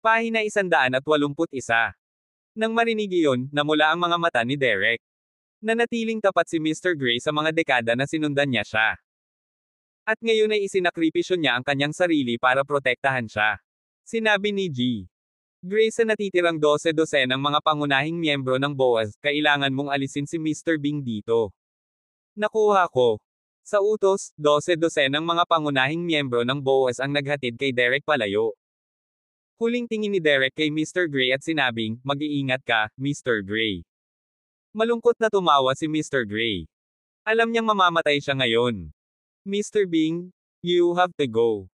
Pahina 181. Nang marinig iyon, namula ang mga mata ni Derek. Nanatiling tapat si Mr. Gray sa mga dekada na sinundan niya siya. At ngayon ay isinakripisyo niya ang kanyang sarili para protektahan siya. Sinabi ni G. Gray sa natitirang 12-12 ng mga pangunahing miyembro ng BOAS, kailangan mong alisin si Mr. Bing dito. Nakuha ko. Sa utos, 12-12 ng mga pangunahing miyembro ng BOAS ang naghatid kay Derek palayo. Huling tingin ni Derek kay Mr. Gray at sinabing, mag-iingat ka, Mr. Gray. Malungkot na tumawa si Mr. Gray. Alam niyang mamamatay siya ngayon. Mr. Bing, you have to go.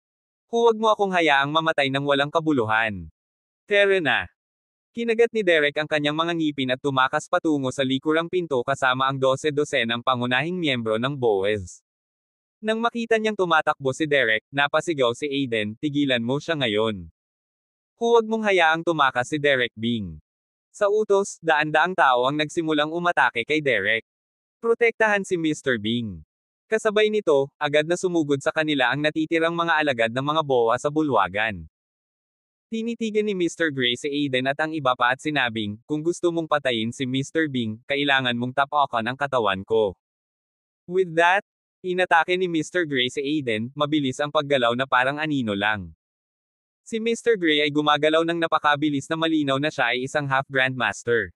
Huwag mo akong hayaang mamatay ng walang kabuluhan. Tere na. Kinagat ni Derek ang kanyang mga ngipin at tumakas patungo sa likurang pinto kasama ang 12 dose ng pangunahing miyembro ng BOES. Nang makita niyang tumatakbo si Derek, napasigaw si Aiden, tigilan mo siya ngayon. Huwag mong hayaang tumakas si Derek Bing. Sa utos, daan-daang tao ang nagsimulang umatake kay Derek. Protektahan si Mr. Bing. Kasabay nito, agad na sumugod sa kanila ang natitirang mga alagad ng mga boa sa bulwagan. Tinitigan ni Mr. Gray si Aiden at ang iba pa at sinabing, kung gusto mong patayin si Mr. Bing, kailangan mong tapakan ang katawan ko. With that, inatake ni Mr. Gray si Aiden, mabilis ang paggalaw na parang anino lang. Si Mr. Gray ay gumagalaw ng napakabilis na malinaw na siya ay isang half grandmaster.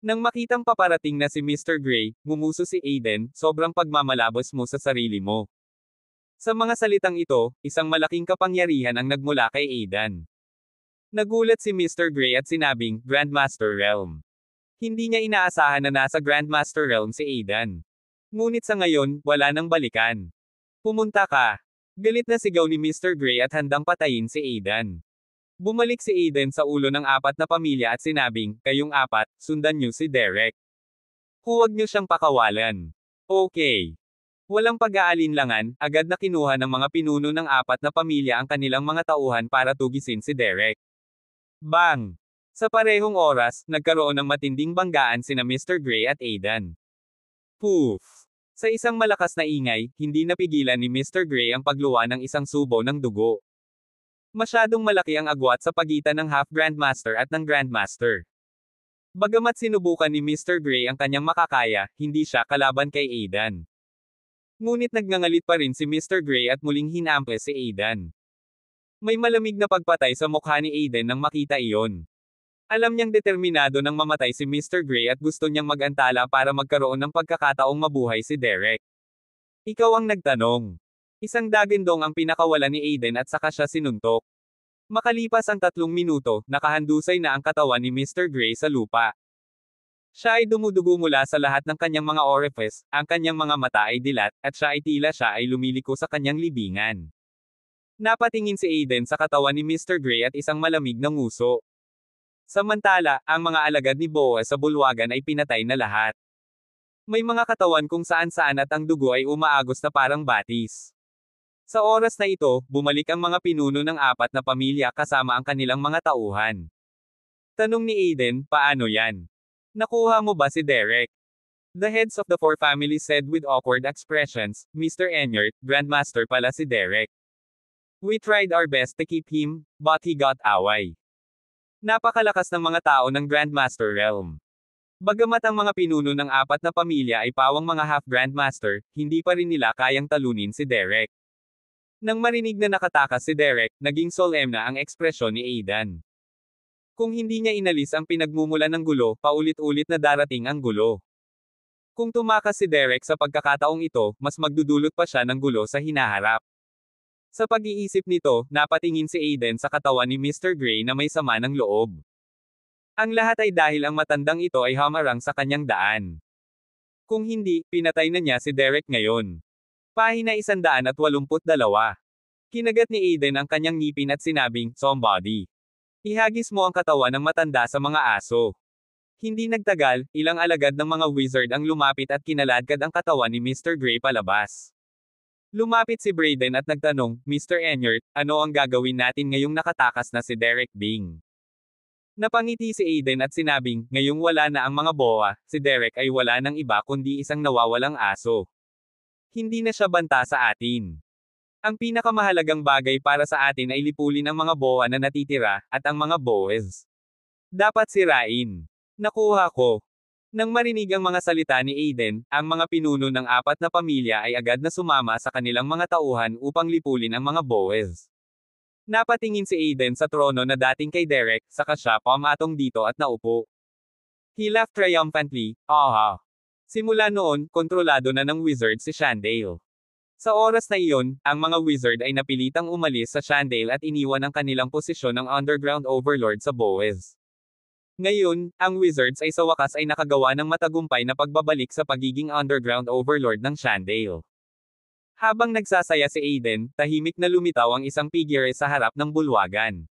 Nang makitang paparating na si Mr. Gray, ngumuso si Aiden, sobrang pagmamalabos mo sa sarili mo. Sa mga salitang ito, isang malaking kapangyarihan ang nagmula kay Aiden. Nagulat si Mr. Gray at sinabing, Grandmaster Realm. Hindi niya inaasahan na nasa Grandmaster Realm si Aiden. Ngunit sa ngayon, wala nang balikan. Pumunta ka, Galit na sigaw ni Mr. Gray at handang patayin si Aidan. Bumalik si Aiden sa ulo ng apat na pamilya at sinabing, kayong apat, sundan niyo si Derek. Huwag niyo siyang pakawalan. Okay. Walang pag-aalinlangan, agad na kinuha ng mga pinuno ng apat na pamilya ang kanilang mga tauhan para tugisin si Derek. Bang! Sa parehong oras, nagkaroon ng matinding banggaan sina Mr. Gray at Aidan. Poof! Sa isang malakas na ingay, hindi napigilan ni Mr. Gray ang pagluwa ng isang subo ng dugo. Masyadong malaki ang agwat sa pagitan ng half grandmaster at ng grandmaster. Bagamat sinubukan ni Mr. Gray ang kanyang makakaya, hindi siya kalaban kay Aidan. Ngunit nagngangalit pa rin si Mr. Gray at muling hinampas si Aidan. May malamig na pagpatay sa mukha ni Aiden nang makita iyon. Alam niyang determinado nang mamatay si Mr. Gray at gusto niyang magantala para magkaroon ng pagkakataong mabuhay si Derek. Ikaw ang nagtanong. Isang dagindong ang pinakawala ni Aiden at saka siya sinuntok. Makalipas ang tatlong minuto, nakahandusay na ang katawan ni Mr. Gray sa lupa. Siya ay dumudugo mula sa lahat ng kanyang mga orifice, ang kanyang mga mata ay dilat, at siya ay tila siya ay lumiliko sa kanyang libingan. Napatingin si Aiden sa katawan ni Mr. Gray at isang malamig na nguso. Samantala, ang mga alagad ni Boaz sa bulwagan ay pinatay na lahat. May mga katawan kung saan-saan at ang dugo ay umaagos na parang batis. Sa oras na ito, bumalik ang mga pinuno ng apat na pamilya kasama ang kanilang mga tauhan. Tanong ni Aiden, paano yan? Nakuha mo ba si Derek? The heads of the four families said with awkward expressions, Mr. Enyert, Grandmaster pala si Derek. We tried our best to keep him, but he got away. Napakalakas ng mga tao ng Grandmaster Realm. Bagamat ang mga pinuno ng apat na pamilya ay pawang mga half-grandmaster, hindi pa rin nila kayang talunin si Derek. Nang marinig na nakatakas si Derek, naging solemn na ang ekspresyon ni Aidan. Kung hindi niya inalis ang pinagmumula ng gulo, paulit-ulit na darating ang gulo. Kung tumakas si Derek sa pagkakataong ito, mas magdudulot pa siya ng gulo sa hinaharap. Sa pag-iisip nito, napatingin si Aiden sa katawan ni Mr. Gray na may sama ng loob. Ang lahat ay dahil ang matandang ito ay hamarang sa kanyang daan. Kung hindi, pinatay na niya si Derek ngayon. Pahina 182. Kinagat ni Aiden ang kanyang ngipin at sinabing, Somebody. Ihagis mo ang katawan ng matanda sa mga aso. Hindi nagtagal, ilang alagad ng mga wizard ang lumapit at kinaladkad ang katawan ni Mr. Gray palabas. Lumapit si Brayden at nagtanong, Mr. Enyert, ano ang gagawin natin ngayong nakatakas na si Derek Bing? Napangiti si Aiden at sinabing, ngayong wala na ang mga boa, si Derek ay wala ng iba kundi isang nawawalang aso. Hindi na siya banta sa atin. Ang pinakamahalagang bagay para sa atin ay lipulin ang mga boa na natitira, at ang mga boes. Dapat sirain. Nakuha ko, nang marinig ang mga salita ni Aiden, ang mga pinuno ng apat na pamilya ay agad na sumama sa kanilang mga tauhan upang lipulin ang mga Boaz. Napatingin si Aiden sa trono na dating kay Derek, saka siya pamatong dito at naupo. He laughed triumphantly, aha. Simula noon, kontrolado na ng wizard si Shandale. Sa oras na iyon, ang mga wizard ay napilitang umalis sa Shandale at iniwan ang kanilang posisyon ng underground overlord sa Boaz. Ngayon, ang Wizards ay sa wakas ay nakagawa ng matagumpay na pagbabalik sa pagiging underground overlord ng Shandale. Habang nagsasaya si Aiden, tahimik na lumitaw ang isang figure sa harap ng bulwagan.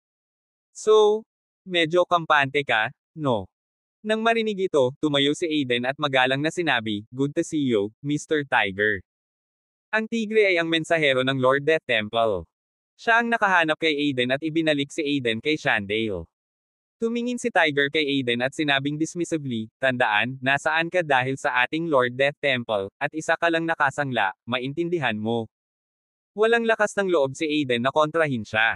So, medyo kampante ka, no? Nang marinig ito, tumayo si Aiden at magalang na sinabi, Good to see you, Mr. Tiger. Ang tigre ay ang mensahero ng Lord Death Temple. Siya ang nakahanap kay Aiden at ibinalik si Aiden kay Shandale. Tumingin si Tiger kay Aiden at sinabing dismissively, tandaan, nasaan ka dahil sa ating Lord Death Temple, at isa ka lang nakasangla, maintindihan mo. Walang lakas ng loob si Aiden na kontrahin siya.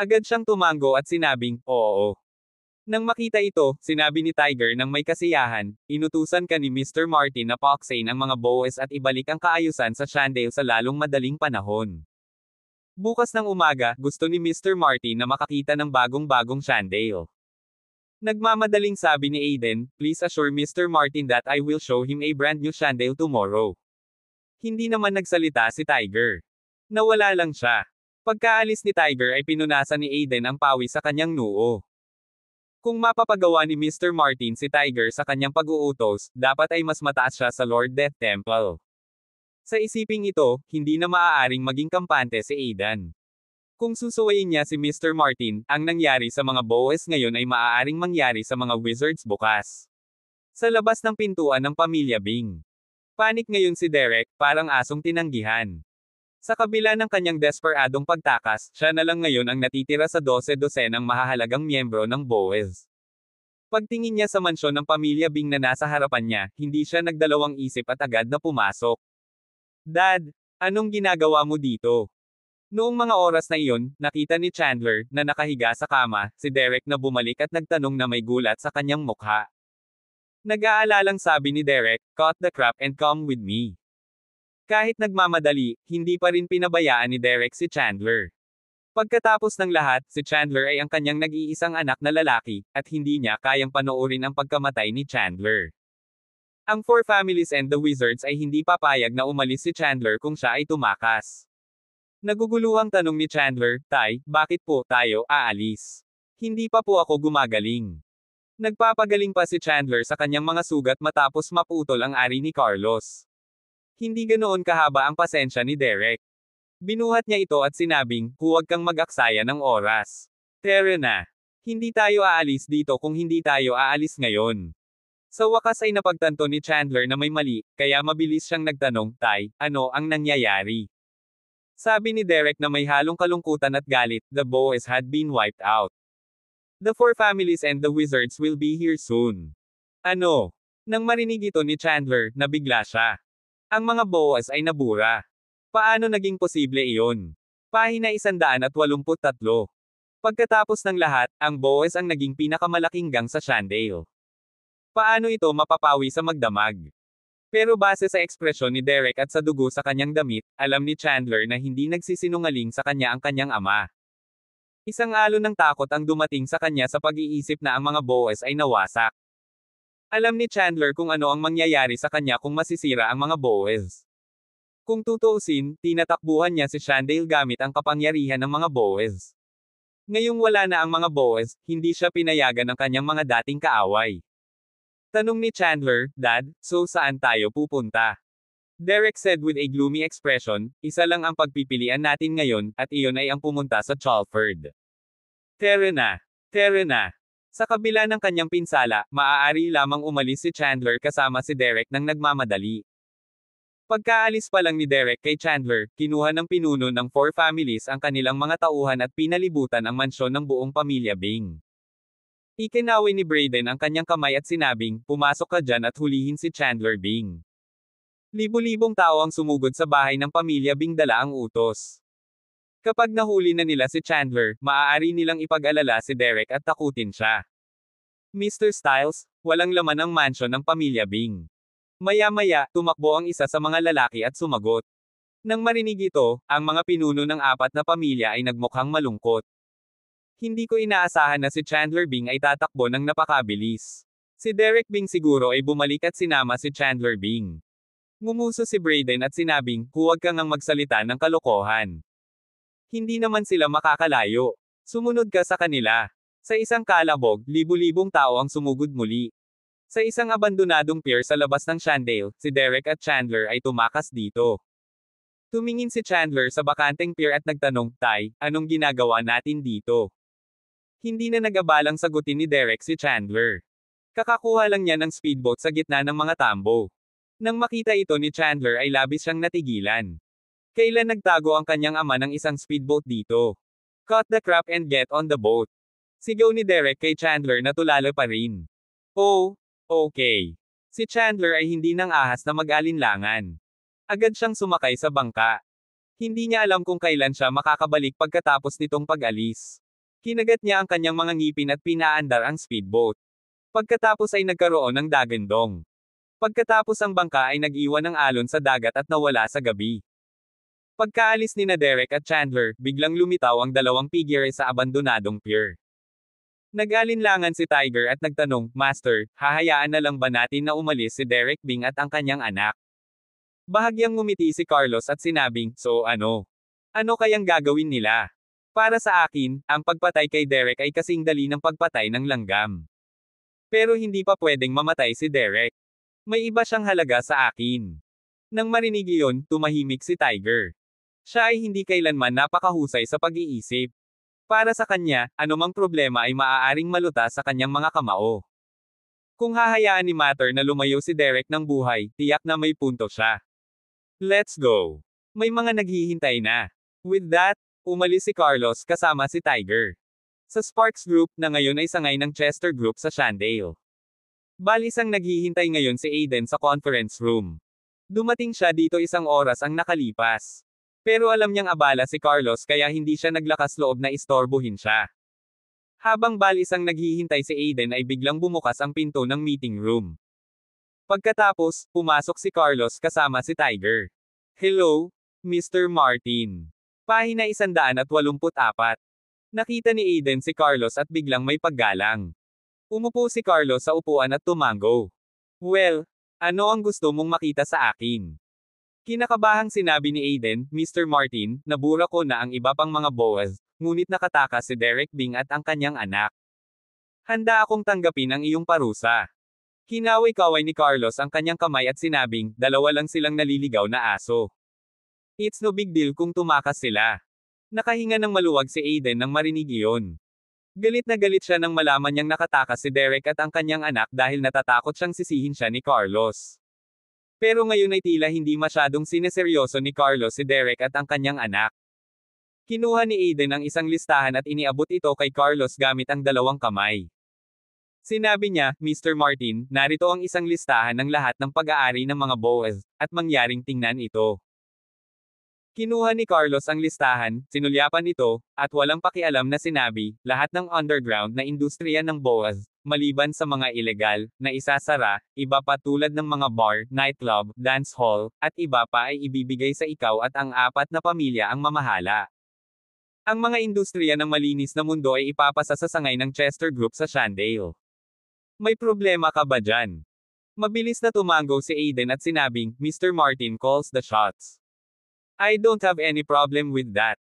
Agad siyang tumango at sinabing, oo. Nang makita ito, sinabi ni Tiger ng may kasiyahan, inutusan ka ni Mr. Martin na paksain ang mga boes at ibalik ang kaayusan sa Shandale sa lalong madaling panahon. Bukas ng umaga, gusto ni Mr. Martin na makakita ng bagong-bagong Shandale. Nagmamadaling sabi ni Aiden, please assure Mr. Martin that I will show him a brand new chandelier tomorrow. Hindi naman nagsalita si Tiger. Nawala lang siya. Pagkaalis ni Tiger ay pinunasan ni Aiden ang pawi sa kanyang noo. Kung mapapagawa ni Mr. Martin si Tiger sa kanyang pag-uutos, dapat ay mas mataas siya sa Lord Death Temple. Sa isiping ito, hindi na maaaring maging kampante si Aiden. Kung susuwayin niya si Mr. Martin, ang nangyari sa mga Boes ngayon ay maaaring mangyari sa mga Wizards bukas. Sa labas ng pintuan ng pamilya Bing. Panik ngayon si Derek, parang asong tinanggihan. Sa kabila ng kanyang desperadong pagtakas, siya na lang ngayon ang natitira sa 12-dosenang mahahalagang miyembro ng Boes. Pagtingin niya sa mansyon ng pamilya Bing na nasa harapan niya, hindi siya nagdalawang isip at agad na pumasok. Dad, anong ginagawa mo dito? Noong mga oras na iyon, nakita ni Chandler, na nakahiga sa kama, si Derek na bumalik at nagtanong na may gulat sa kanyang mukha. Nag-aalalang sabi ni Derek, cut the crap and come with me. Kahit nagmamadali, hindi pa rin pinabayaan ni Derek si Chandler. Pagkatapos ng lahat, si Chandler ay ang kanyang nag-iisang anak na lalaki, at hindi niya kayang panoorin ang pagkamatay ni Chandler. Ang Four Families and the Wizards ay hindi papayag na umalis si Chandler kung siya ay tumakas. Naguguluhang tanong ni Chandler, Tay, bakit po tayo aalis? Hindi pa po ako gumagaling. Nagpapagaling pa si Chandler sa kanyang mga sugat matapos maputol ang ari ni Carlos. Hindi ganoon kahaba ang pasensya ni Derek. Binuhat niya ito at sinabing, huwag kang mag-aksaya ng oras. Tere na. Hindi tayo aalis dito kung hindi tayo aalis ngayon. Sa wakas ay napagtanto ni Chandler na may mali, kaya mabilis siyang nagtanong, Tay, ano ang nangyayari? Sabi ni Derek na may halong kalungkutan at galit, the Boas had been wiped out. The four families and the wizards will be here soon. Ano? Nang marinig ito ni Chandler, nabigla siya. Ang mga Boas ay nabura. Paano naging posible iyon? Pahina 183. Pagkatapos ng lahat, ang Boas ang naging pinakamalaking gang sa Shandale. Paano ito mapapawi sa magdamag? Pero base sa ekspresyon ni Derek at sa dugo sa kanyang damit, alam ni Chandler na hindi nagsisinungaling sa kanya ang kanyang ama. Isang alo ng takot ang dumating sa kanya sa pag-iisip na ang mga Boaz ay nawasak. Alam ni Chandler kung ano ang mangyayari sa kanya kung masisira ang mga Boaz. Kung tutuusin, tinatakbuhan niya si Shandale gamit ang kapangyarihan ng mga Boaz. Ngayong wala na ang mga Boaz, hindi siya pinayagan ng kanyang mga dating kaaway. Tanong ni Chandler, Dad, so saan tayo pupunta? Derek said with a gloomy expression, isa lang ang pagpipilian natin ngayon, at iyon ay ang pumunta sa Chalford. Tere na. Tere na. Sa kabila ng kanyang pinsala, maaari lamang umalis si Chandler kasama si Derek nang nagmamadali. Pagkaalis pa lang ni Derek kay Chandler, kinuha ng pinuno ng four families ang kanilang mga tauhan at pinalibutan ang mansyon ng buong pamilya Bing. Ikinaway ni Brayden ang kanyang kamay at sinabing, pumasok ka dyan at hulihin si Chandler Bing. Libo-libong tao ang sumugod sa bahay ng pamilya Bing dala ang utos. Kapag nahuli na nila si Chandler, maaari nilang ipag-alala si Derek at takutin siya. Mr. Styles, walang laman ang mansyon ng pamilya Bing. Maya-maya, tumakbo ang isa sa mga lalaki at sumagot. Nang marinig ito, ang mga pinuno ng apat na pamilya ay nagmukhang malungkot. Hindi ko inaasahan na si Chandler Bing ay tatakbo ng napakabilis. Si Derek Bing siguro ay bumalik at sinama si Chandler Bing. Ngumuso si Brayden at sinabing, huwag ka ang magsalita ng kalokohan. Hindi naman sila makakalayo. Sumunod ka sa kanila. Sa isang kalabog, libu-libong tao ang sumugod muli. Sa isang abandonadong pier sa labas ng Shandale, si Derek at Chandler ay tumakas dito. Tumingin si Chandler sa bakanteng pier at nagtanong, Tay, anong ginagawa natin dito? Hindi na nagabalang sagutin ni Derek si Chandler. Kakakuha lang niya ng speedboat sa gitna ng mga tambo. Nang makita ito ni Chandler ay labis siyang natigilan. Kailan nagtago ang kanyang ama ng isang speedboat dito? Cut the crap and get on the boat. Sigaw ni Derek kay Chandler na tulala pa rin. Oh, okay. Si Chandler ay hindi nang ahas na mag-alinlangan. Agad siyang sumakay sa bangka. Hindi niya alam kung kailan siya makakabalik pagkatapos nitong pag-alis. Kinagat niya ang kanyang mga ngipin at pinaandar ang speedboat. Pagkatapos ay nagkaroon ng dagandong. Pagkatapos ang bangka ay nag-iwan ng alon sa dagat at nawala sa gabi. Pagkaalis ni na Derek at Chandler, biglang lumitaw ang dalawang figure sa abandonadong pier. Nag-alinlangan si Tiger at nagtanong, Master, hahayaan na lang ba natin na umalis si Derek Bing at ang kanyang anak? Bahagyang ngumiti si Carlos at sinabing, so ano? Ano kayang gagawin nila? Para sa akin, ang pagpatay kay Derek ay kasing dali ng pagpatay ng langgam. Pero hindi pa pwedeng mamatay si Derek. May iba siyang halaga sa akin. Nang marinig iyon, tumahimik si Tiger. Siya ay hindi kailanman napakahusay sa pag-iisip. Para sa kanya, anumang problema ay maaaring maluta sa kanyang mga kamao. Kung hahayaan ni Matter na lumayo si Derek ng buhay, tiyak na may punto siya. Let's go! May mga naghihintay na. With that, Umalis si Carlos kasama si Tiger. Sa Sparks Group na ngayon ay sangay ng Chester Group sa Shandale. Balis ang naghihintay ngayon si Aiden sa conference room. Dumating siya dito isang oras ang nakalipas. Pero alam niyang abala si Carlos kaya hindi siya naglakas loob na istorbohin siya. Habang balis ang naghihintay si Aiden ay biglang bumukas ang pinto ng meeting room. Pagkatapos, pumasok si Carlos kasama si Tiger. Hello, Mr. Martin. Pahina 184. Nakita ni Aiden si Carlos at biglang may paggalang. Umupo si Carlos sa upuan at tumango. Well, ano ang gusto mong makita sa akin? Kinakabahang sinabi ni Aiden, Mr. Martin, nabura ko na ang iba pang mga boas, ngunit nakataka si Derek Bing at ang kanyang anak. Handa akong tanggapin ang iyong parusa. Kinaway-kaway ni Carlos ang kanyang kamay at sinabing, dalawa lang silang naliligaw na aso. It's no big deal kung tumakas sila. Nakahinga ng maluwag si Aiden nang marinig iyon. Galit na galit siya nang malaman niyang nakatakas si Derek at ang kanyang anak dahil natatakot siyang sisihin siya ni Carlos. Pero ngayon ay tila hindi masyadong sineseryoso ni Carlos si Derek at ang kanyang anak. Kinuha ni Aiden ang isang listahan at iniabot ito kay Carlos gamit ang dalawang kamay. Sinabi niya, Mr. Martin, narito ang isang listahan ng lahat ng pag-aari ng mga Boaz, at mangyaring tingnan ito. Kinuha ni Carlos ang listahan, sinulyapan ito, at walang pakialam na sinabi, lahat ng underground na industriya ng BOAS, maliban sa mga ilegal, na isasara, iba pa tulad ng mga bar, nightclub, dance hall, at iba pa ay ibibigay sa ikaw at ang apat na pamilya ang mamahala. Ang mga industriya ng malinis na mundo ay ipapasa sa sangay ng Chester Group sa Shandale. May problema ka ba dyan? Mabilis na tumango si Aiden at sinabing, Mr. Martin calls the shots. I don't have any problem with that.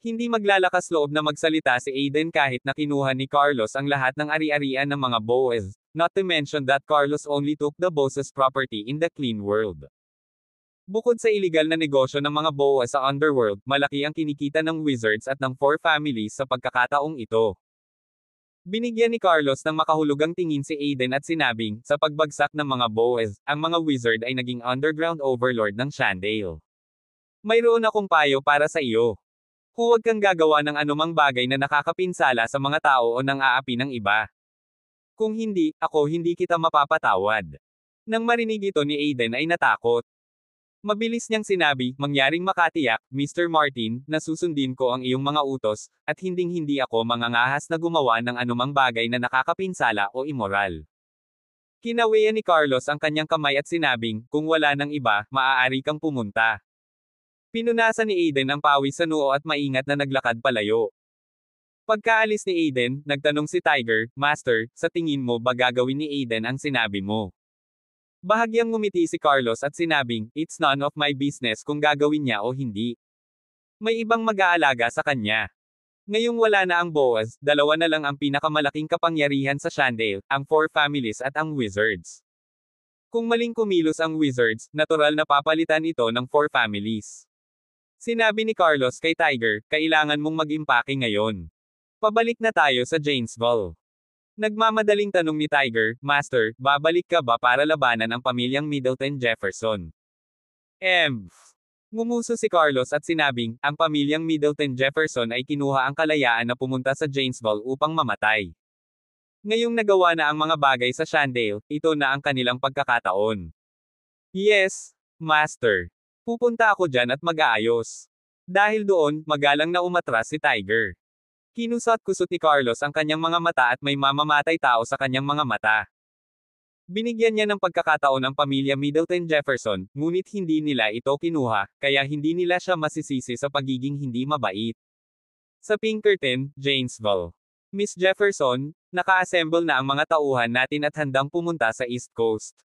Hindi maglalakas loob na magsalita si Aiden kahit na kinuha ni Carlos ang lahat ng ari-arian ng mga Boaz, not to mention that Carlos only took the Boaz's property in the clean world. Bukod sa ilegal na negosyo ng mga Boaz sa underworld, malaki ang kinikita ng wizards at ng four families sa pagkakataong ito. Binigyan ni Carlos ng makahulugang tingin si Aiden at sinabing, sa pagbagsak ng mga Boaz, ang mga wizard ay naging underground overlord ng Shandale. Mayroon akong payo para sa iyo. Huwag kang gagawa ng anumang bagay na nakakapinsala sa mga tao o nang aapi ng iba. Kung hindi, ako hindi kita mapapatawad. Nang marinig ito ni Aiden ay natakot. Mabilis niyang sinabi, mangyaring makatiyak, Mr. Martin, na susundin ko ang iyong mga utos, at hinding-hindi ako mangangahas na gumawa ng anumang bagay na nakakapinsala o immoral. Kinawayan ni Carlos ang kanyang kamay at sinabing, kung wala ng iba, maaari kang pumunta. Pinunasan ni Aiden ang pawis sa noo at maingat na naglakad palayo. Pagkaalis ni Aiden, nagtanong si Tiger, Master, sa tingin mo ba gagawin ni Aiden ang sinabi mo? Bahagyang ngumiti si Carlos at sinabing, it's none of my business kung gagawin niya o hindi. May ibang mag-aalaga sa kanya. Ngayong wala na ang Boaz, dalawa na lang ang pinakamalaking kapangyarihan sa Shandale, ang Four Families at ang Wizards. Kung maling kumilos ang Wizards, natural na papalitan ito ng Four Families. Sinabi ni Carlos kay Tiger, kailangan mong mag-impake ngayon. Pabalik na tayo sa Janesville. Nagmamadaling tanong ni Tiger, Master, babalik ka ba para labanan ang pamilyang Middleton Jefferson? M. Ngumuso si Carlos at sinabing, ang pamilyang Middleton Jefferson ay kinuha ang kalayaan na pumunta sa Janesville upang mamatay. Ngayong nagawa na ang mga bagay sa Shandale, ito na ang kanilang pagkakataon. Yes, Master. Pupunta ako dyan at mag-aayos. Dahil doon, magalang na umatras si Tiger. Kinusot kusot ni Carlos ang kanyang mga mata at may mamamatay tao sa kanyang mga mata. Binigyan niya ng pagkakataon ang pamilya Middleton Jefferson, ngunit hindi nila ito kinuha, kaya hindi nila siya masisisi sa pagiging hindi mabait. Sa Pinkerton, Janesville. Miss Jefferson, naka-assemble na ang mga tauhan natin at handang pumunta sa East Coast.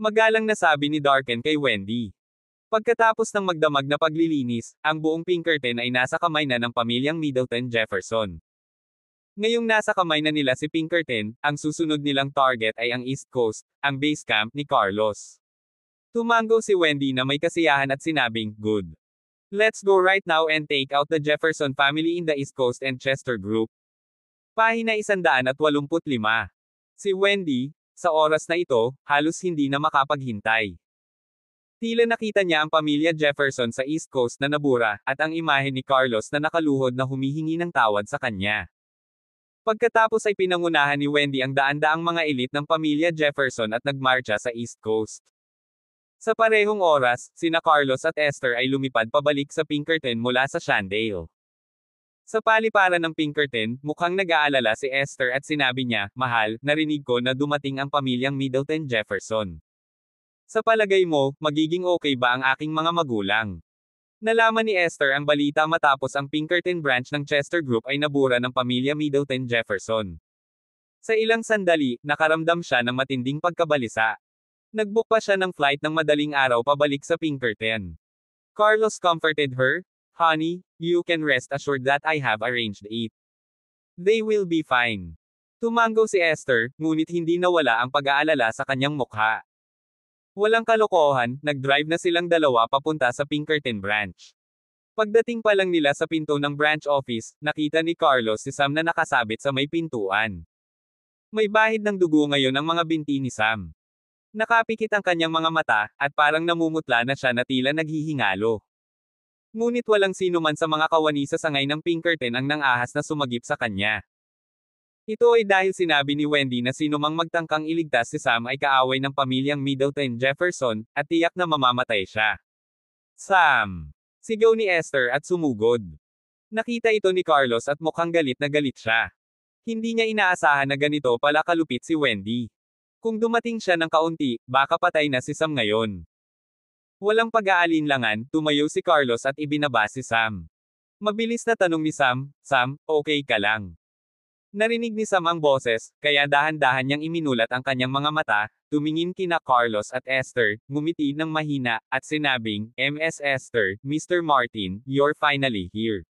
Magalang na sabi ni Darken kay Wendy. Pagkatapos ng magdamag na paglilinis, ang buong Pinkerton ay nasa kamay na ng pamilyang Middleton Jefferson. Ngayong nasa kamay na nila si Pinkerton, ang susunod nilang target ay ang East Coast, ang base camp ni Carlos. Tumango si Wendy na may kasiyahan at sinabing, Good. Let's go right now and take out the Jefferson family in the East Coast and Chester Group. Pahina 185. Si Wendy, sa oras na ito, halos hindi na makapaghintay. Tila nakita niya ang pamilya Jefferson sa East Coast na nabura, at ang imahe ni Carlos na nakaluhod na humihingi ng tawad sa kanya. Pagkatapos ay pinangunahan ni Wendy ang daan-daang mga elite ng pamilya Jefferson at nagmarcha sa East Coast. Sa parehong oras, sina Carlos at Esther ay lumipad pabalik sa Pinkerton mula sa Shandale. Sa paliparan ng Pinkerton, mukhang nag-aalala si Esther at sinabi niya, Mahal, narinig ko na dumating ang pamilyang Middleton Jefferson. Sa palagay mo, magiging okay ba ang aking mga magulang? Nalaman ni Esther ang balita matapos ang Pinkerton branch ng Chester Group ay nabura ng pamilya Middleton Jefferson. Sa ilang sandali, nakaramdam siya ng matinding pagkabalisa. Nagbook pa siya ng flight ng madaling araw pabalik sa Pinkerton. Carlos comforted her, Honey, you can rest assured that I have arranged it. They will be fine. Tumango si Esther, ngunit hindi nawala ang pag-aalala sa kanyang mukha. Walang kalokohan, nag-drive na silang dalawa papunta sa Pinkerton branch. Pagdating pa lang nila sa pinto ng branch office, nakita ni Carlos si Sam na nakasabit sa may pintuan. May bahid ng dugo ngayon ang mga binti ni Sam. Nakapikit ang kanyang mga mata, at parang namumutla na siya na tila naghihingalo. Ngunit walang sino man sa mga kawani sa sangay ng Pinkerton ang nangahas na sumagip sa kanya. Ito ay dahil sinabi ni Wendy na sinumang magtangkang iligtas si Sam ay kaaway ng pamilyang Middleton Jefferson, at tiyak na mamamatay siya. Sam! Sigaw ni Esther at sumugod. Nakita ito ni Carlos at mukhang galit na galit siya. Hindi niya inaasahan na ganito pala kalupit si Wendy. Kung dumating siya ng kaunti, baka patay na si Sam ngayon. Walang pag-aalinlangan, tumayo si Carlos at ibinaba si Sam. Mabilis na tanong ni Sam, Sam, okay ka lang. Narinig ni Sam ang boses, kaya dahan-dahan niyang iminulat ang kanyang mga mata, tumingin kina Carlos at Esther, ngumiti ng mahina, at sinabing, MS Esther, Mr. Martin, you're finally here.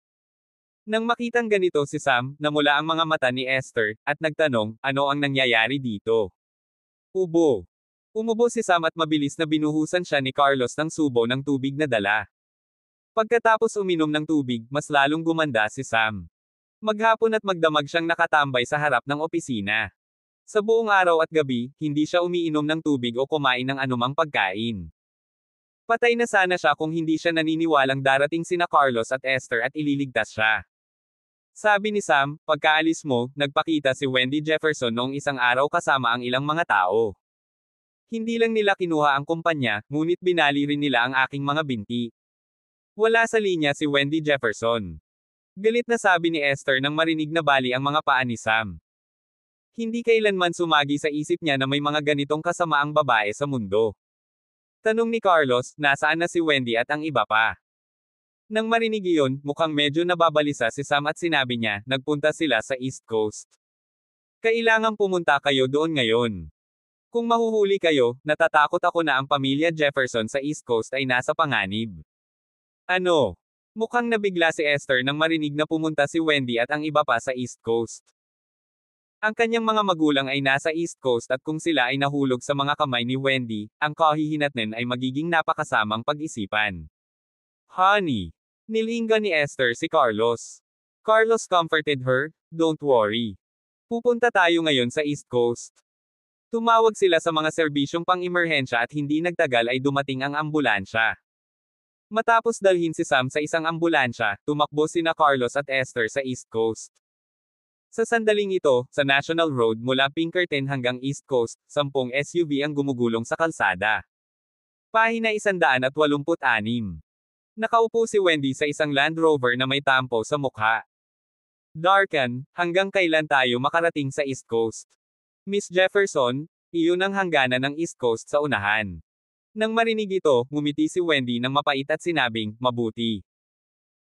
Nang makitang ganito si Sam, namula ang mga mata ni Esther, at nagtanong, ano ang nangyayari dito? Ubo. Umubo si Sam at mabilis na binuhusan siya ni Carlos ng subo ng tubig na dala. Pagkatapos uminom ng tubig, mas lalong gumanda si Sam. Maghapon at magdamag siyang nakatambay sa harap ng opisina. Sa buong araw at gabi, hindi siya umiinom ng tubig o kumain ng anumang pagkain. Patay na sana siya kung hindi siya naniniwalang darating sina Carlos at Esther at ililigtas siya. Sabi ni Sam, pagkaalis mo, nagpakita si Wendy Jefferson noong isang araw kasama ang ilang mga tao. Hindi lang nila kinuha ang kumpanya, ngunit binali rin nila ang aking mga binti. Wala sa linya si Wendy Jefferson. Galit na sabi ni Esther nang marinig na bali ang mga paa ni Sam. Hindi kailanman sumagi sa isip niya na may mga ganitong kasamaang babae sa mundo. Tanong ni Carlos, nasaan na si Wendy at ang iba pa? Nang marinig iyon, mukhang medyo nababalisa si Sam at sinabi niya, nagpunta sila sa East Coast. Kailangang pumunta kayo doon ngayon. Kung mahuhuli kayo, natatakot ako na ang pamilya Jefferson sa East Coast ay nasa panganib. Ano? Mukhang nabigla si Esther nang marinig na pumunta si Wendy at ang iba pa sa East Coast. Ang kanyang mga magulang ay nasa East Coast at kung sila ay nahulog sa mga kamay ni Wendy, ang kahihinatnan ay magiging napakasamang pag-isipan. Honey! Nilingga ni Esther si Carlos. Carlos comforted her, don't worry. Pupunta tayo ngayon sa East Coast. Tumawag sila sa mga serbisyong pang-emerhensya at hindi nagtagal ay dumating ang ambulansya. Matapos dalhin si Sam sa isang ambulansya, tumakbo sina Carlos at Esther sa East Coast. Sa sandaling ito, sa National Road mula Pinkerton hanggang East Coast, 10 SUV ang gumugulong sa kalsada. Pahina 186. Nakaupo si Wendy sa isang Land Rover na may tampo sa mukha. Darken, hanggang kailan tayo makarating sa East Coast? Miss Jefferson, iyon ang hangganan ng East Coast sa unahan. Nang marinig ito, ngumiti si Wendy ng mapait at sinabing, mabuti.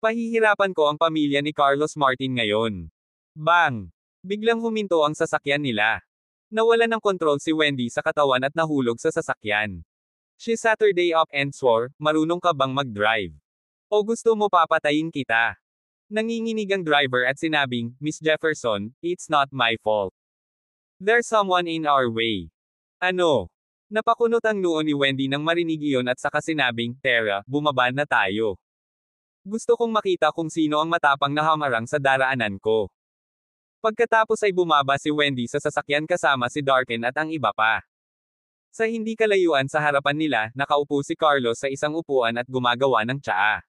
Pahihirapan ko ang pamilya ni Carlos Martin ngayon. Bang! Biglang huminto ang sasakyan nila. Nawala ng kontrol si Wendy sa katawan at nahulog sa sasakyan. She Saturday up and swore, marunong ka bang mag-drive? O gusto mo papatayin kita? Nanginginig ang driver at sinabing, Miss Jefferson, it's not my fault. There's someone in our way. Ano? Napakunot ang noo ni Wendy nang marinig iyon at saka sinabing, Tara, bumaba na tayo. Gusto kong makita kung sino ang matapang na hamarang sa daraanan ko. Pagkatapos ay bumaba si Wendy sa sasakyan kasama si Darken at ang iba pa. Sa hindi kalayuan sa harapan nila, nakaupo si Carlos sa isang upuan at gumagawa ng tsaa.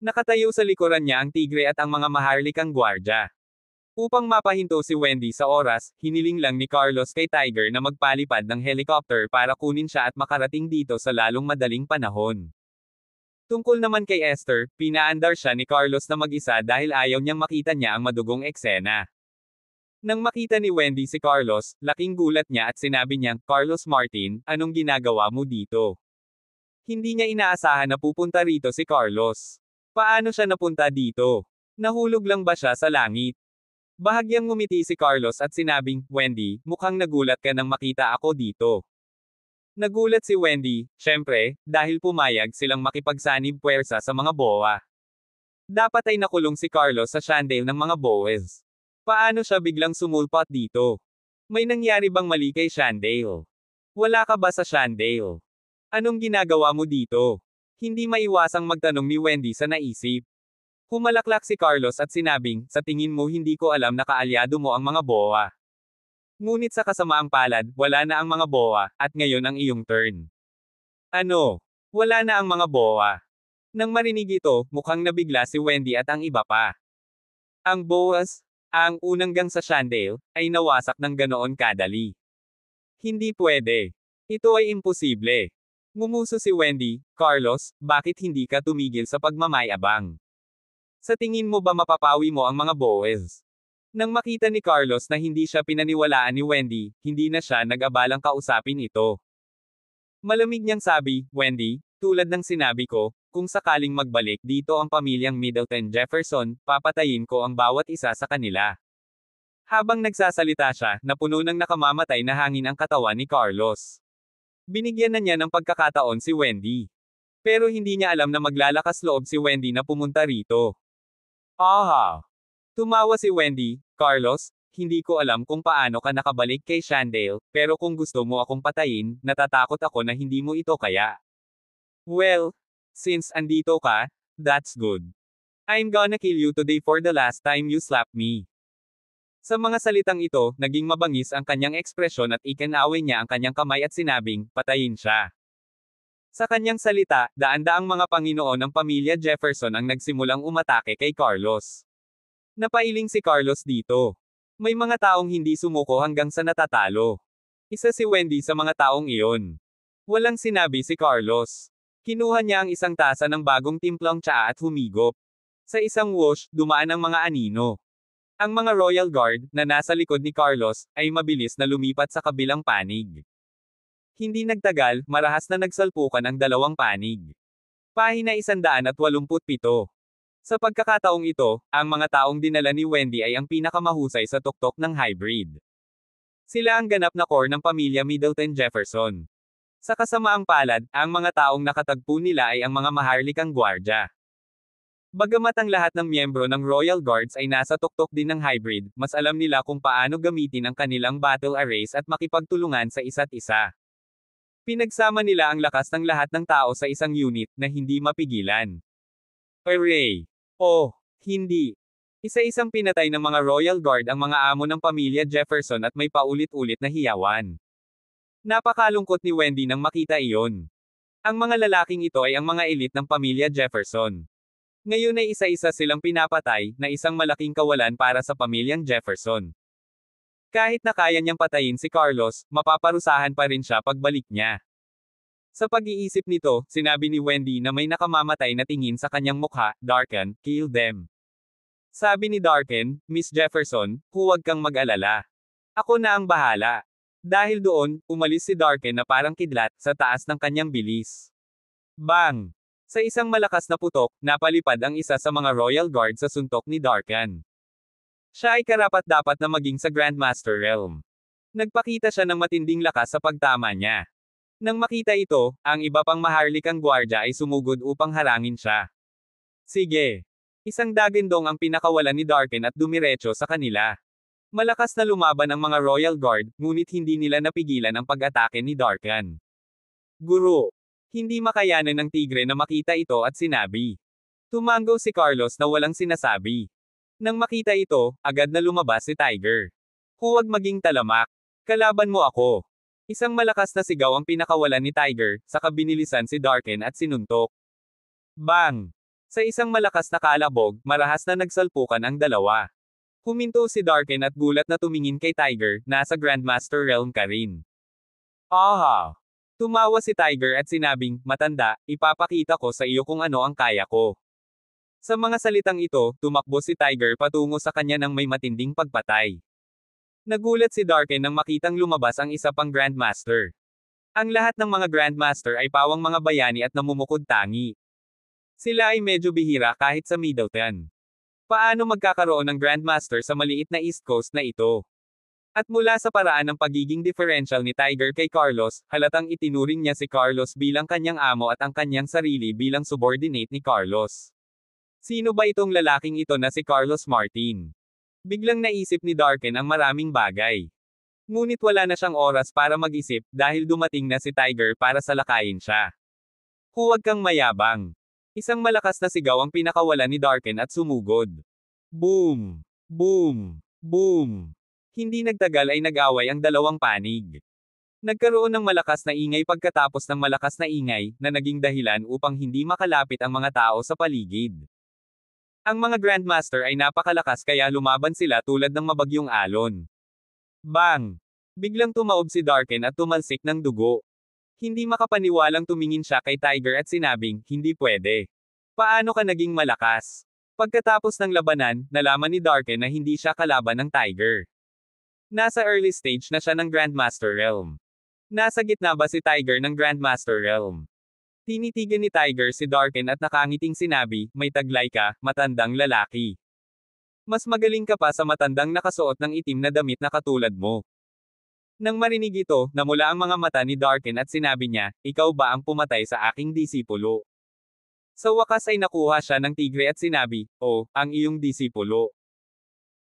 Nakatayo sa likuran niya ang tigre at ang mga maharlikang gwardya. Upang mapahinto si Wendy sa oras, hiniling lang ni Carlos kay Tiger na magpalipad ng helicopter para kunin siya at makarating dito sa lalong madaling panahon. Tungkol naman kay Esther, pinaandar siya ni Carlos na mag-isa dahil ayaw niyang makita niya ang madugong eksena. Nang makita ni Wendy si Carlos, laking gulat niya at sinabi niyang, Carlos Martin, anong ginagawa mo dito? Hindi niya inaasahan na pupunta rito si Carlos. Paano siya napunta dito? Nahulog lang ba siya sa langit? Bahagyang ngumiti si Carlos at sinabing, Wendy, mukhang nagulat ka nang makita ako dito. Nagulat si Wendy, syempre, dahil pumayag silang makipagsanib puwersa sa mga boa. Dapat ay nakulong si Carlos sa shandale ng mga boes. Paano siya biglang sumulpot dito? May nangyari bang mali kay Shandale? Wala ka ba sa Shandale? Anong ginagawa mo dito? Hindi maiwasang magtanong ni Wendy sa naisip. Humalaklak si Carlos at sinabing, sa tingin mo hindi ko alam na kaalyado mo ang mga boa. Ngunit sa kasamaang palad, wala na ang mga boa, at ngayon ang iyong turn. Ano? Wala na ang mga boa. Nang marinig ito, mukhang nabigla si Wendy at ang iba pa. Ang boas, ang unang gang sa Shandale, ay nawasak ng ganoon kadali. Hindi pwede. Ito ay imposible. Ngumuso si Wendy, Carlos, bakit hindi ka tumigil sa pagmamayabang? Sa tingin mo ba mapapawi mo ang mga Boez? Nang makita ni Carlos na hindi siya pinaniwalaan ni Wendy, hindi na siya nag-abalang kausapin ito. Malamig niyang sabi, Wendy, tulad ng sinabi ko, kung sakaling magbalik dito ang pamilyang Middleton Jefferson, papatayin ko ang bawat isa sa kanila. Habang nagsasalita siya, napuno ng nakamamatay na hangin ang katawan ni Carlos. Binigyan na niya ng pagkakataon si Wendy. Pero hindi niya alam na maglalakas loob si Wendy na pumunta rito. Aha! Tumawa si Wendy, Carlos, hindi ko alam kung paano ka nakabalik kay Shandale, pero kung gusto mo akong patayin, natatakot ako na hindi mo ito kaya. Well, since andito ka, that's good. I'm gonna kill you today for the last time you slap me. Sa mga salitang ito, naging mabangis ang kanyang ekspresyon at ikinaway niya ang kanyang kamay at sinabing, patayin siya. Sa kanyang salita, daan-daang mga Panginoon ng pamilya Jefferson ang nagsimulang umatake kay Carlos. Napailing si Carlos dito. May mga taong hindi sumuko hanggang sa natatalo. Isa si Wendy sa mga taong iyon. Walang sinabi si Carlos. Kinuha niya ang isang tasa ng bagong timplang tsaa at humigop. Sa isang wash, dumaan ang mga anino. Ang mga Royal Guard, na nasa likod ni Carlos, ay mabilis na lumipat sa kabilang panig. Hindi nagtagal, marahas na nagsalpukan ang dalawang panig. Pahina 187. Sa pagkakataong ito, ang mga taong dinala ni Wendy ay ang pinakamahusay sa tuktok ng hybrid. Sila ang ganap na core ng pamilya Middleton Jefferson. Sa kasamaang palad, ang mga taong nakatagpo nila ay ang mga maharlikang gwardya. Bagamat ang lahat ng miyembro ng Royal Guards ay nasa tuktok din ng hybrid, mas alam nila kung paano gamitin ang kanilang battle arrays at makipagtulungan sa isa't isa. Pinagsama nila ang lakas ng lahat ng tao sa isang unit na hindi mapigilan. Array. Oh, hindi. Isa-isang pinatay ng mga Royal Guard ang mga amo ng pamilya Jefferson at may paulit-ulit na hiyawan. Napakalungkot ni Wendy nang makita iyon. Ang mga lalaking ito ay ang mga elite ng pamilya Jefferson. Ngayon ay isa-isa silang pinapatay na isang malaking kawalan para sa pamilyang Jefferson. Kahit na kaya niyang patayin si Carlos, mapaparusahan pa rin siya pagbalik niya. Sa pag-iisip nito, sinabi ni Wendy na may nakamamatay na tingin sa kanyang mukha, Darken, kill them. Sabi ni Darken, Miss Jefferson, huwag kang mag-alala. Ako na ang bahala. Dahil doon, umalis si Darken na parang kidlat sa taas ng kanyang bilis. Bang! Sa isang malakas na putok, napalipad ang isa sa mga Royal Guard sa suntok ni Darken. Siya ay karapat-dapat na maging sa Grandmaster Realm. Nagpakita siya ng matinding lakas sa pagtama niya. Nang makita ito, ang iba pang maharlikang gwardya ay sumugod upang harangin siya. Sige. Isang dagindong ang pinakawalan ni Darken at dumiretso sa kanila. Malakas na lumaban ang mga Royal Guard, ngunit hindi nila napigilan ang pag-atake ni Darken. Guru! Hindi makayanan ng tigre na makita ito at sinabi. Tumango si Carlos na walang sinasabi. Nang makita ito, agad na lumabas si Tiger. Huwag maging talamak. Kalaban mo ako. Isang malakas na sigaw ang pinakawalan ni Tiger, saka binilisan si Darken at sinuntok. Bang! Sa isang malakas na kalabog, marahas na nagsalpukan ang dalawa. Huminto si Darken at gulat na tumingin kay Tiger, nasa Grandmaster Realm ka rin. Aha! Tumawa si Tiger at sinabing, matanda, ipapakita ko sa iyo kung ano ang kaya ko. Sa mga salitang ito, tumakbo si Tiger patungo sa kanya ng may matinding pagpatay. Nagulat si Darken nang makitang lumabas ang isa pang Grandmaster. Ang lahat ng mga Grandmaster ay pawang mga bayani at namumukod tangi. Sila ay medyo bihira kahit sa Middleton. Paano magkakaroon ng Grandmaster sa maliit na East Coast na ito? At mula sa paraan ng pagiging differential ni Tiger kay Carlos, halatang itinuring niya si Carlos bilang kanyang amo at ang kanyang sarili bilang subordinate ni Carlos. Sino ba itong lalaking ito na si Carlos Martin? Biglang naisip ni Darken ang maraming bagay. Ngunit wala na siyang oras para mag-isip dahil dumating na si Tiger para salakayin siya. Huwag kang mayabang. Isang malakas na sigaw ang pinakawala ni Darken at sumugod. Boom! Boom! Boom! Hindi nagtagal ay nag-away ang dalawang panig. Nagkaroon ng malakas na ingay pagkatapos ng malakas na ingay, na naging dahilan upang hindi makalapit ang mga tao sa paligid. Ang mga Grandmaster ay napakalakas kaya lumaban sila tulad ng mabagyong alon. Bang! Biglang tumaob si Darken at tumalsik ng dugo. Hindi makapaniwalang tumingin siya kay Tiger at sinabing, hindi pwede. Paano ka naging malakas? Pagkatapos ng labanan, nalaman ni Darken na hindi siya kalaban ng Tiger. Nasa early stage na siya ng Grandmaster Realm. Nasa gitna ba si Tiger ng Grandmaster Realm? Tinitigan ni Tiger si Darken at nakangiting sinabi, may taglay ka, matandang lalaki. Mas magaling ka pa sa matandang nakasuot ng itim na damit na katulad mo. Nang marinig ito, namula ang mga mata ni Darken at sinabi niya, ikaw ba ang pumatay sa aking disipulo? Sa wakas ay nakuha siya ng tigre at sinabi, oh, ang iyong disipulo.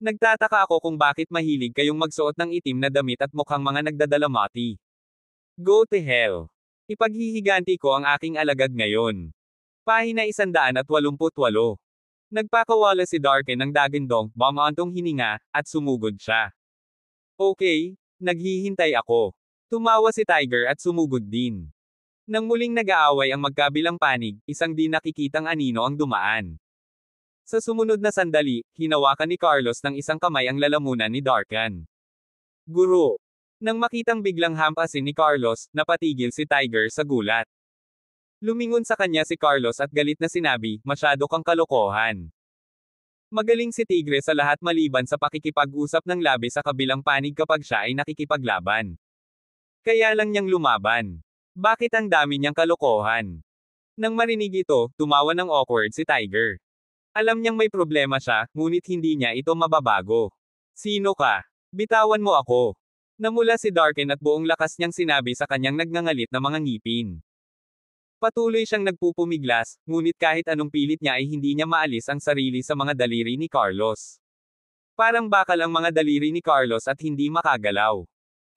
Nagtataka ako kung bakit mahilig kayong magsuot ng itim na damit at mukhang mga nagdadalamati. Go to hell! Ipaghihiganti ko ang aking alagad ngayon. Pahina 188. Nagpakawala si Darken ng dagindong, mamantong hininga, at sumugod siya. Okay, naghihintay ako. Tumawa si Tiger at sumugod din. Nang muling nag-aaway ang magkabilang panig, isang di nakikitang anino ang dumaan. Sa sumunod na sandali, hinawakan ni Carlos ng isang kamay ang lalamunan ni Darkan. Guru, nang makitang biglang hampasin ni Carlos, napatigil si Tiger sa gulat. Lumingon sa kanya si Carlos at galit na sinabi, masyado kang kalokohan. Magaling si Tigre sa lahat maliban sa pakikipag-usap ng labi sa kabilang panig kapag siya ay nakikipaglaban. Kaya lang niyang lumaban. Bakit ang dami niyang kalokohan? Nang marinig ito, tumawa ng awkward si Tiger. Alam niyang may problema siya, ngunit hindi niya ito mababago. Sino ka? Bitawan mo ako. Namula si Darken at buong lakas niyang sinabi sa kanyang nagngangalit na mga ngipin. Patuloy siyang nagpupumiglas, ngunit kahit anong pilit niya ay hindi niya maalis ang sarili sa mga daliri ni Carlos. Parang bakal ang mga daliri ni Carlos at hindi makagalaw.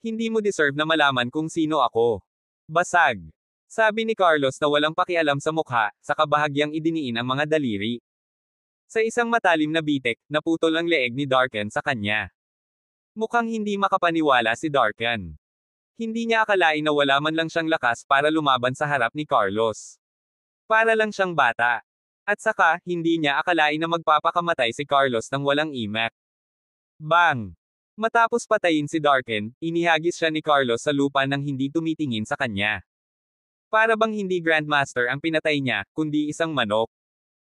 Hindi mo deserve na malaman kung sino ako. Basag. Sabi ni Carlos na walang pakialam sa mukha, sa kabahagyang idiniin ang mga daliri. Sa isang matalim na bitek, naputol ang leeg ni Darken sa kanya. Mukhang hindi makapaniwala si Darkan. Hindi niya akalain na wala man lang siyang lakas para lumaban sa harap ni Carlos. Para lang siyang bata. At saka, hindi niya akalain na magpapakamatay si Carlos ng walang imek. Bang! Matapos patayin si Darken, inihagis siya ni Carlos sa lupa nang hindi tumitingin sa kanya. Para bang hindi Grandmaster ang pinatay niya, kundi isang manok.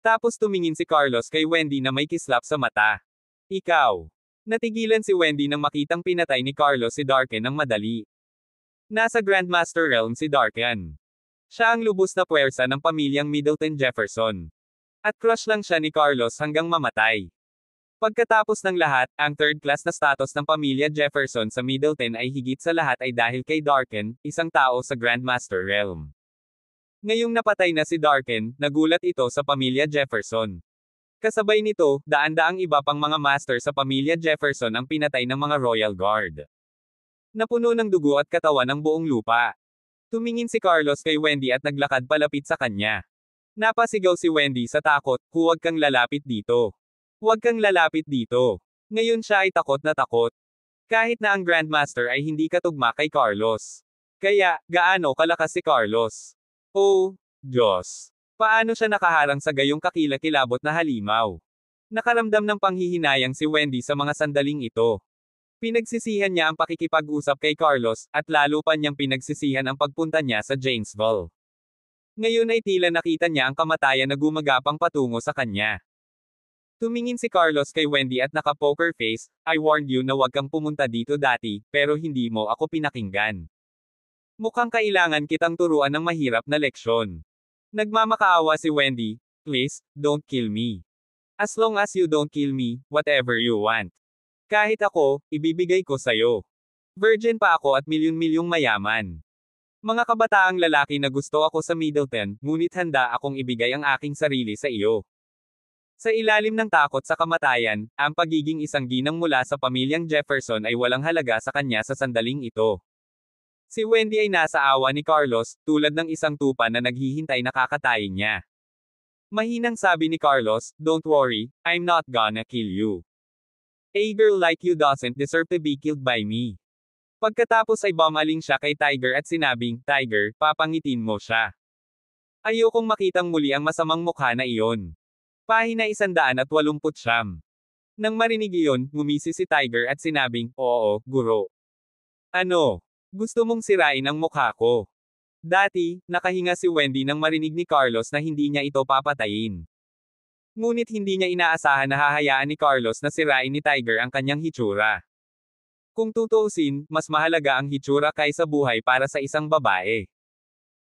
Tapos tumingin si Carlos kay Wendy na may kislap sa mata. Ikaw! Natigilan si Wendy nang makitang pinatay ni Carlo si Darken ng madali. Nasa Grandmaster Realm si Darken. Siya ang lubos na puwersa ng pamilyang Middleton Jefferson. At crush lang siya ni Carlos hanggang mamatay. Pagkatapos ng lahat, ang third class na status ng pamilya Jefferson sa Middleton ay higit sa lahat ay dahil kay Darken, isang tao sa Grandmaster Realm. Ngayong napatay na si Darken, nagulat ito sa pamilya Jefferson. Kasabay nito, daan-daang iba pang mga master sa pamilya Jefferson ang pinatay ng mga Royal Guard. Napuno ng dugo at katawan ang buong lupa. Tumingin si Carlos kay Wendy at naglakad palapit sa kanya. Napasigaw si Wendy sa takot, huwag kang lalapit dito. Huwag kang lalapit dito. Ngayon siya ay takot na takot. Kahit na ang Grandmaster ay hindi katugma kay Carlos. Kaya, gaano kalakas si Carlos? Oh, Diyos. Paano siya nakaharang sa gayong kakilakilabot na halimaw? Nakaramdam ng panghihinayang si Wendy sa mga sandaling ito. Pinagsisihan niya ang pakikipag-usap kay Carlos, at lalo pa niyang pinagsisihan ang pagpunta niya sa Janesville. Ngayon ay tila nakita niya ang kamatayan na gumagapang patungo sa kanya. Tumingin si Carlos kay Wendy at naka-poker face, I warned you na huwag kang pumunta dito dati, pero hindi mo ako pinakinggan. Mukhang kailangan kitang turuan ng mahirap na leksyon. Nagmamakaawa si Wendy, please, don't kill me. As long as you don't kill me, whatever you want. Kahit ako, ibibigay ko sa'yo. Virgin pa ako at milyon-milyong mayaman. Mga kabataang lalaki na gusto ako sa Middleton, ngunit handa akong ibigay ang aking sarili sa iyo. Sa ilalim ng takot sa kamatayan, ang pagiging isang ginang mula sa pamilyang Jefferson ay walang halaga sa kanya sa sandaling ito. Si Wendy ay nasa awa ni Carlos, tulad ng isang tupa na naghihintay na kakatayin niya. Mahinang sabi ni Carlos, Don't worry, I'm not gonna kill you. A girl like you doesn't deserve to be killed by me. Pagkatapos ay bumaling siya kay Tiger at sinabing, Tiger, papangitin mo siya. Ayokong makitang muli ang masamang mukha na iyon. Pahina 180. Nang marinig iyon, ngumisi si Tiger at sinabing, Oo, guro. Ano? Gusto mong sirain ang mukha ko. Dati, nakahinga si Wendy nang marinig ni Carlos na hindi niya ito papatayin. Ngunit hindi niya inaasahan na hahayaan ni Carlos na sirain ni Tiger ang kanyang hitsura. Kung tutuusin, mas mahalaga ang hitsura kaysa buhay para sa isang babae.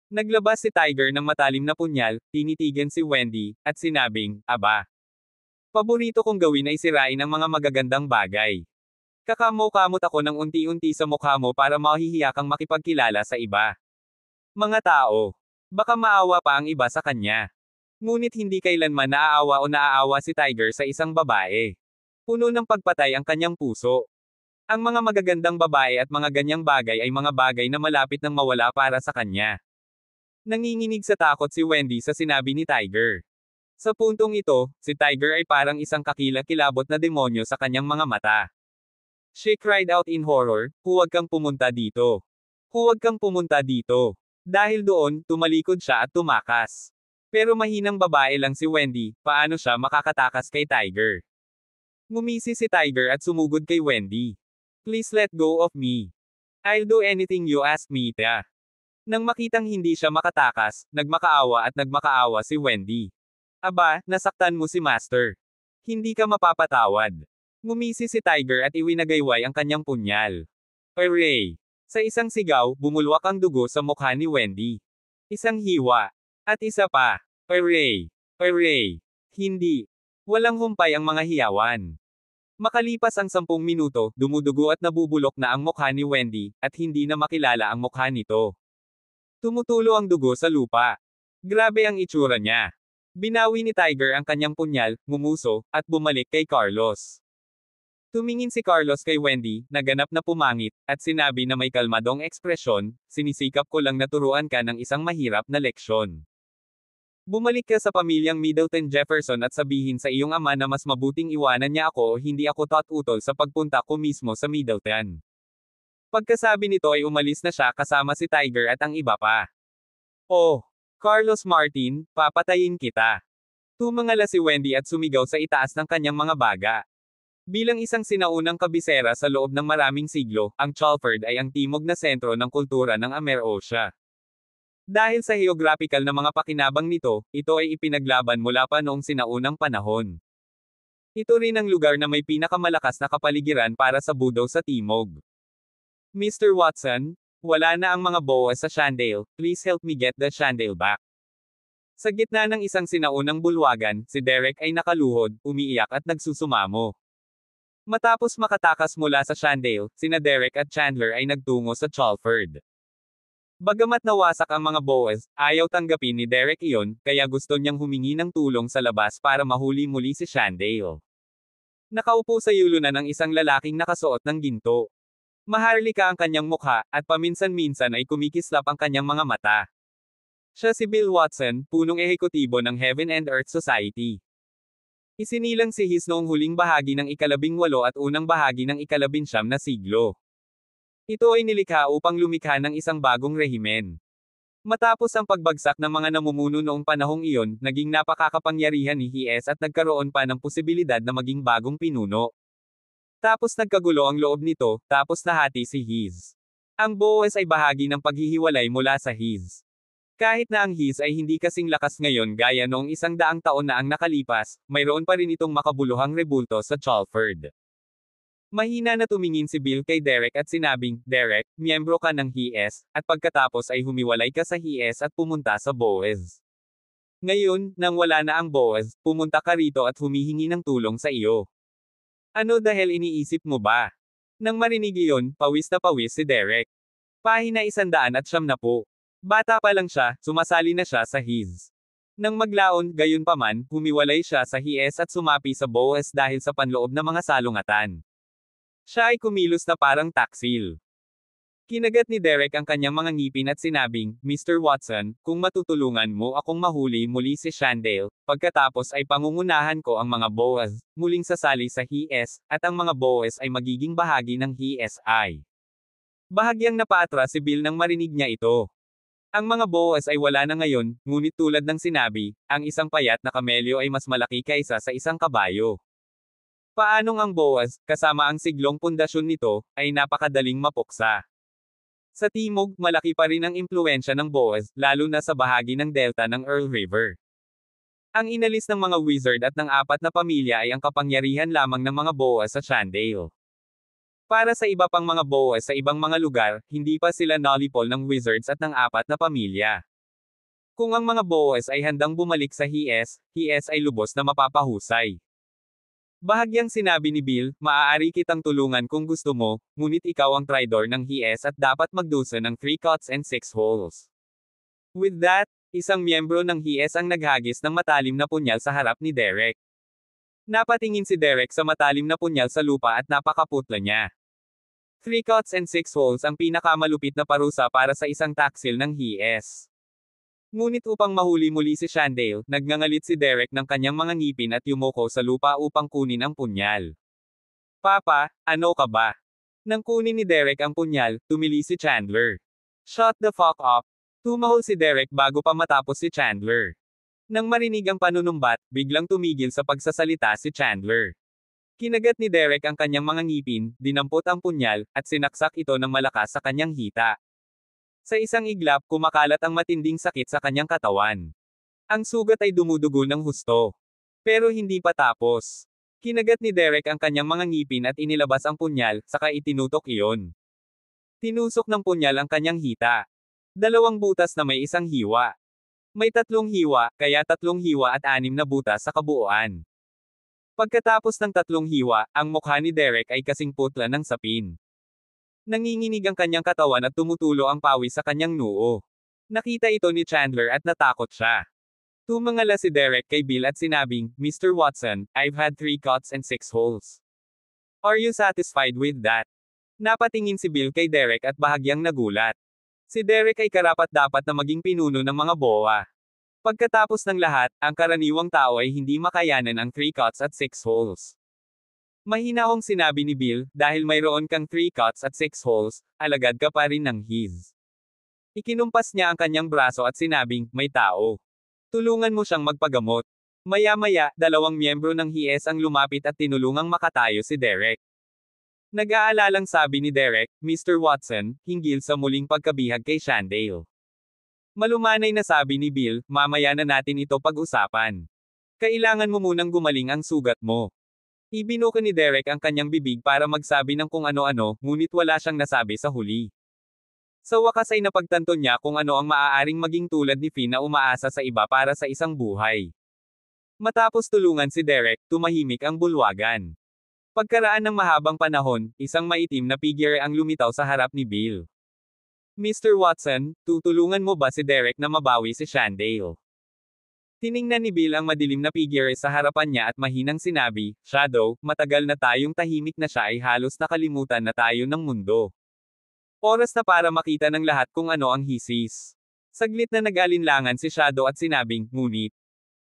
Naglabas si Tiger ng matalim na punyal, tinitigan si Wendy, at sinabing, Aba. Paborito kong gawin ay sirain ang mga magagandang bagay. Kakamot-kamot ako ng unti-unti sa mukha mo para mahihiya kang makipagkilala sa iba. Mga tao. Baka maawa pa ang iba sa kanya. Ngunit hindi kailanman naaawa o naaawa si Tiger sa isang babae. Puno ng pagpatay ang kanyang puso. Ang mga magagandang babae at mga ganyang bagay ay mga bagay na malapit ng mawala para sa kanya. Nanginginig sa takot si Wendy sa sinabi ni Tiger. Sa puntong ito, si Tiger ay parang isang kakila-kilabot na demonyo sa kanyang mga mata. She cried out in horror, huwag kang pumunta dito. Huwag kang pumunta dito. Dahil doon, tumalikod siya at tumakas. Pero mahinang babae lang si Wendy, paano siya makakatakas kay Tiger? Ngumisi si Tiger at sumugod kay Wendy. Please let go of me. I'll do anything you ask me ta. Nang makitang hindi siya makatakas, nagmakaawa at nagmakaawa si Wendy. Aba, nasaktan mo si Master. Hindi ka mapapatawad. Ngumisi si Tiger at iwinagayway ang kanyang punyal. Array! Sa isang sigaw, bumulwak ang dugo sa mukha ni Wendy. Isang hiwa. At isa pa. Array! Array! Hindi. Walang humpay ang mga hiyawan. Makalipas ang sampung minuto, dumudugo at nabubulok na ang mukha ni Wendy, at hindi na makilala ang mukha nito. Tumutulo ang dugo sa lupa. Grabe ang itsura niya. Binawi ni Tiger ang kanyang punyal, ngumuso, at bumalik kay Carlos. Tumingin si Carlos kay Wendy, naganap na pumangit, at sinabi na may kalmadong ekspresyon, sinisikap ko lang naturuan ka ng isang mahirap na leksyon. Bumalik ka sa pamilyang Middleton Jefferson at sabihin sa iyong ama na mas mabuting iwanan niya ako o hindi ako tatutol sa pagpunta ko mismo sa Middleton. Pagkasabi nito ay umalis na siya kasama si Tiger at ang iba pa. Oh, Carlos Martin, papatayin kita. Tumangala si Wendy at sumigaw sa itaas ng kanyang mga baga. Bilang isang sinaunang kabisera sa loob ng maraming siglo, ang Chalford ay ang timog na sentro ng kultura ng amer Dahil sa geographical na mga pakinabang nito, ito ay ipinaglaban mula pa noong sinaunang panahon. Ito rin ang lugar na may pinakamalakas na kapaligiran para sa Budo sa Timog. Mr. Watson, wala na ang mga boa sa Shandale, please help me get the Shandale back. Sa gitna ng isang sinaunang bulwagan, si Derek ay nakaluhod, umiiyak at nagsusumamo. Matapos makatakas mula sa Shandale, sina Derek at Chandler ay nagtungo sa Chalford. Bagamat nawasak ang mga Boaz, ayaw tanggapin ni Derek iyon, kaya gusto niyang humingi ng tulong sa labas para mahuli muli si Shandale. Nakaupo sa yulo yulunan ng isang lalaking nakasuot ng ginto. Maharlika ang kanyang mukha, at paminsan-minsan ay kumikislap ang kanyang mga mata. Siya si Bill Watson, punong ehekutibo ng Heaven and Earth Society. Isinilang si His noong huling bahagi ng ikalabing walo at unang bahagi ng ikalabinsyam na siglo. Ito ay nilikha upang lumikha ng isang bagong rehimen. Matapos ang pagbagsak ng mga namumuno noong panahong iyon, naging napakakapangyarihan ni Hies at nagkaroon pa ng posibilidad na maging bagong pinuno. Tapos nagkagulo ang loob nito, tapos nahati si His. Ang Boes ay bahagi ng paghihiwalay mula sa His. Kahit na ang his ay hindi kasing lakas ngayon gaya noong isang daang taon na ang nakalipas, mayroon pa rin itong makabuluhang rebulto sa Chalford. Mahina na tumingin si Bill kay Derek at sinabing, Derek, miyembro ka ng HES, at pagkatapos ay humiwalay ka sa HES at pumunta sa BOES. Ngayon, nang wala na ang BOES, pumunta ka rito at humihingi ng tulong sa iyo. Ano dahil iniisip mo ba? Nang marinig iyon, pawis na pawis si Derek. Pahina isandaan at siyam na po. Bata pa lang siya, sumasali na siya sa his. Nang maglaon, gayon paman, humiwalay siya sa hies at sumapi sa Boaz dahil sa panloob na mga salungatan. Siya ay kumilos na parang taksil. Kinagat ni Derek ang kanyang mga ngipin at sinabing, Mr. Watson, kung matutulungan mo akong mahuli muli si Shandale, pagkatapos ay pangungunahan ko ang mga Boaz, muling sasali sa HES, at ang mga Boaz ay magiging bahagi ng HESI. Bahagyang napaatras si Bill nang marinig niya ito. Ang mga boas ay wala na ngayon, ngunit tulad ng sinabi, ang isang payat na kamelyo ay mas malaki kaysa sa isang kabayo. Paanong ang boas, kasama ang siglong pundasyon nito, ay napakadaling mapuksa. Sa timog, malaki pa rin ang impluensya ng boas, lalo na sa bahagi ng delta ng Earl River. Ang inalis ng mga wizard at ng apat na pamilya ay ang kapangyarihan lamang ng mga BOAS sa Chandale. Para sa iba pang mga boa sa ibang mga lugar, hindi pa sila nolipol ng wizards at ng apat na pamilya. Kung ang mga boas ay handang bumalik sa hies, hies ay lubos na mapapahusay. Bahagyang sinabi ni Bill, maaari kitang tulungan kung gusto mo, ngunit ikaw ang tridor ng hies at dapat magdusa ng 3 cuts and 6 holes. With that, isang miyembro ng hies ang naghagis ng matalim na punyal sa harap ni Derek. Napatingin si Derek sa matalim na punyal sa lupa at napakaputla niya. Three cuts and six holes ang pinakamalupit na parusa para sa isang taxil ng hies. Ngunit upang mahuli muli si Shandale, nagngangalit si Derek ng kanyang mga ngipin at yumoko sa lupa upang kunin ang punyal. Papa, ano ka ba? Nang kunin ni Derek ang punyal, tumili si Chandler. Shut the fuck up. Tumahol si Derek bago pa matapos si Chandler. Nang marinig ang panunumbat, biglang tumigil sa pagsasalita si Chandler. Kinagat ni Derek ang kanyang mga ngipin, dinampot ang punyal, at sinaksak ito ng malakas sa kanyang hita. Sa isang iglap kumakalat ang matinding sakit sa kanyang katawan. Ang sugat ay dumudugo ng husto. Pero hindi pa tapos. Kinagat ni Derek ang kanyang mga ngipin at inilabas ang punyal, saka itinutok iyon. Tinusok ng punyal ang kanyang hita. Dalawang butas na may isang hiwa. May tatlong hiwa, kaya tatlong hiwa at anim na butas sa kabuuan. Pagkatapos ng tatlong hiwa, ang mukha ni Derek ay kasing putla ng sapin. Nanginginig ang kanyang katawan at tumutulo ang pawis sa kanyang noo. Nakita ito ni Chandler at natakot siya. Tumangala si Derek kay Bill at sinabing, Mr. Watson, I've had three cuts and six holes. Are you satisfied with that? Napatingin si Bill kay Derek at bahagyang nagulat. Si Derek ay karapat dapat na maging pinuno ng mga BOA. Pagkatapos ng lahat, ang karaniwang tao ay hindi makayanan ang 3 cuts at 6 holes. Mahina hong sinabi ni Bill, dahil mayroon kang 3 cuts at 6 holes, alagad ka pa rin ng his. Ikinumpas niya ang kanyang braso at sinabing, may tao. Tulungan mo siyang magpagamot. Maya-maya, dalawang miyembro ng HIES ang lumapit at tinulungang makatayo si Derek. Nag-aalalang sabi ni Derek, Mr. Watson, hinggil sa muling pagkabihag kay Shandale. Malumanay na sabi ni Bill, mamaya na natin ito pag-usapan. Kailangan mo munang gumaling ang sugat mo. Ibinuka ni Derek ang kanyang bibig para magsabi ng kung ano-ano, ngunit wala siyang nasabi sa huli. Sa wakas ay napagtanto niya kung ano ang maaaring maging tulad ni Fina umaasa sa iba para sa isang buhay. Matapos tulungan si Derek, tumahimik ang bulwagan. Pagkaraan ng mahabang panahon, isang maitim na figure ang lumitaw sa harap ni Bill. Mr. Watson, tutulungan mo ba si Derek na mabawi si Shandale? Tiningnan ni Bill ang madilim na figure sa harapan niya at mahinang sinabi, Shadow, matagal na tayong tahimik na siya ay halos nakalimutan na tayo ng mundo. Oras na para makita ng lahat kung ano ang hisis. Saglit na nag-alinlangan si Shadow at sinabing, ngunit,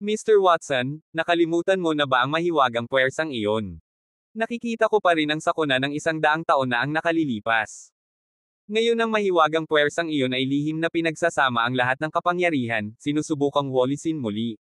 Mr. Watson, nakalimutan mo na ba ang mahiwagang puwersang iyon? Nakikita ko pa rin ang sakuna ng isang daang taon na ang nakalilipas. Ngayon ang mahiwagang puwersang iyon ay lihim na pinagsasama ang lahat ng kapangyarihan, sinusubukang walisin muli.